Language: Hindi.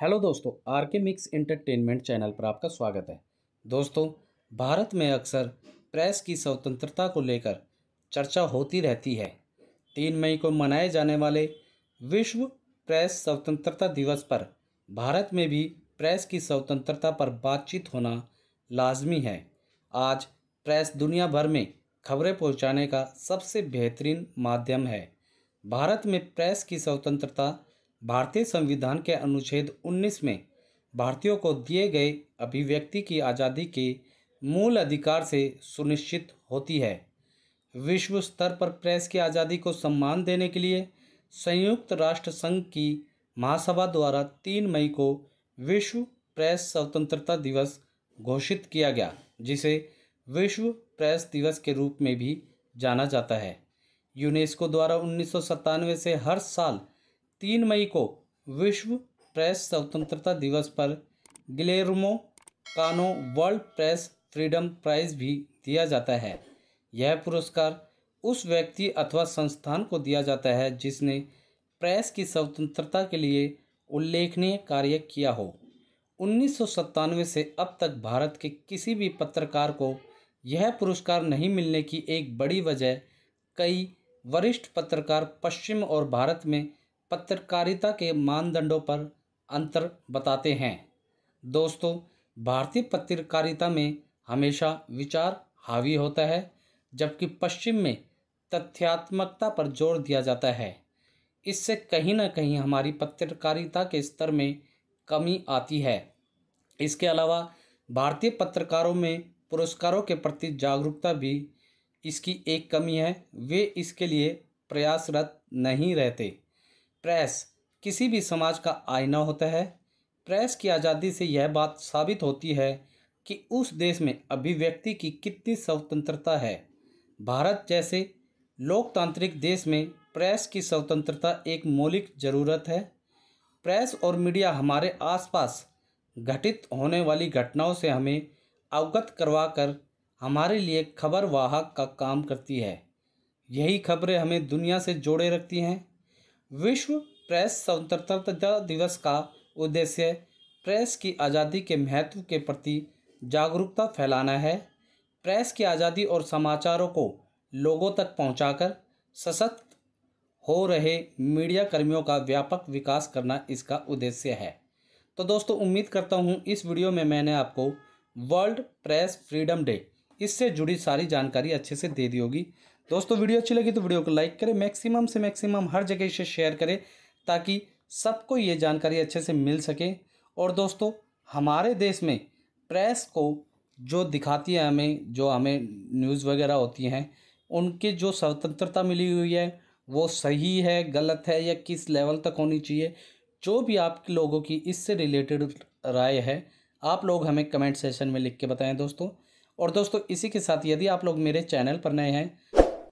हेलो दोस्तों आर के मिक्स एंटरटेनमेंट चैनल पर आपका स्वागत है दोस्तों भारत में अक्सर प्रेस की स्वतंत्रता को लेकर चर्चा होती रहती है तीन मई को मनाए जाने वाले विश्व प्रेस स्वतंत्रता दिवस पर भारत में भी प्रेस की स्वतंत्रता पर बातचीत होना लाजमी है आज प्रेस दुनिया भर में खबरें पहुंचाने का सबसे बेहतरीन माध्यम है भारत में प्रेस की स्वतंत्रता भारतीय संविधान के अनुच्छेद 19 में भारतीयों को दिए गए अभिव्यक्ति की आज़ादी के मूल अधिकार से सुनिश्चित होती है विश्व स्तर पर प्रेस की आज़ादी को सम्मान देने के लिए संयुक्त राष्ट्र संघ की महासभा द्वारा तीन मई को विश्व प्रेस स्वतंत्रता दिवस घोषित किया गया जिसे विश्व प्रेस दिवस के रूप में भी जाना जाता है यूनेस्को द्वारा उन्नीस से हर साल तीन मई को विश्व प्रेस स्वतंत्रता दिवस पर गिलेरमो कानो वर्ल्ड प्रेस फ्रीडम प्राइज भी दिया जाता है यह पुरस्कार उस व्यक्ति अथवा संस्थान को दिया जाता है जिसने प्रेस की स्वतंत्रता के लिए उल्लेखनीय कार्य किया हो उन्नीस से अब तक भारत के किसी भी पत्रकार को यह पुरस्कार नहीं मिलने की एक बड़ी वजह कई वरिष्ठ पत्रकार पश्चिम और भारत में पत्रकारिता के मानदंडों पर अंतर बताते हैं दोस्तों भारतीय पत्रकारिता में हमेशा विचार हावी होता है जबकि पश्चिम में तथ्यात्मकता पर जोर दिया जाता है इससे कहीं ना कहीं हमारी पत्रकारिता के स्तर में कमी आती है इसके अलावा भारतीय पत्रकारों में पुरस्कारों के प्रति जागरूकता भी इसकी एक कमी है वे इसके लिए प्रयासरत नहीं रहते प्रेस किसी भी समाज का आईना होता है प्रेस की आज़ादी से यह बात साबित होती है कि उस देश में अभिव्यक्ति की कितनी स्वतंत्रता है भारत जैसे लोकतांत्रिक देश में प्रेस की स्वतंत्रता एक मौलिक ज़रूरत है प्रेस और मीडिया हमारे आसपास घटित होने वाली घटनाओं से हमें अवगत करवा कर हमारे लिए खबर वाहक का काम करती है यही खबरें हमें दुनिया से जोड़े रखती हैं विश्व प्रेस स्वतंत्रता दिवस का उद्देश्य प्रेस की आज़ादी के महत्व के प्रति जागरूकता फैलाना है प्रेस की आज़ादी और समाचारों को लोगों तक पहुंचाकर सशक्त हो रहे मीडिया कर्मियों का व्यापक विकास करना इसका उद्देश्य है तो दोस्तों उम्मीद करता हूं इस वीडियो में मैंने आपको वर्ल्ड प्रेस फ्रीडम डे इससे जुड़ी सारी जानकारी अच्छे से दे दी होगी दोस्तों वीडियो अच्छी लगी तो वीडियो को लाइक करें मैक्सिमम से मैक्सिमम हर जगह इसे शेयर करें ताकि सबको ये जानकारी अच्छे से मिल सके और दोस्तों हमारे देश में प्रेस को जो दिखाती है हमें जो हमें न्यूज़ वगैरह होती हैं उनके जो स्वतंत्रता मिली हुई है वो सही है गलत है या किस लेवल तक होनी चाहिए जो भी आप लोगों की इससे रिलेटेड राय है आप लोग हमें कमेंट सेशन में लिख के बताएं दोस्तों और दोस्तों इसी के साथ यदि आप लोग मेरे चैनल पर नए हैं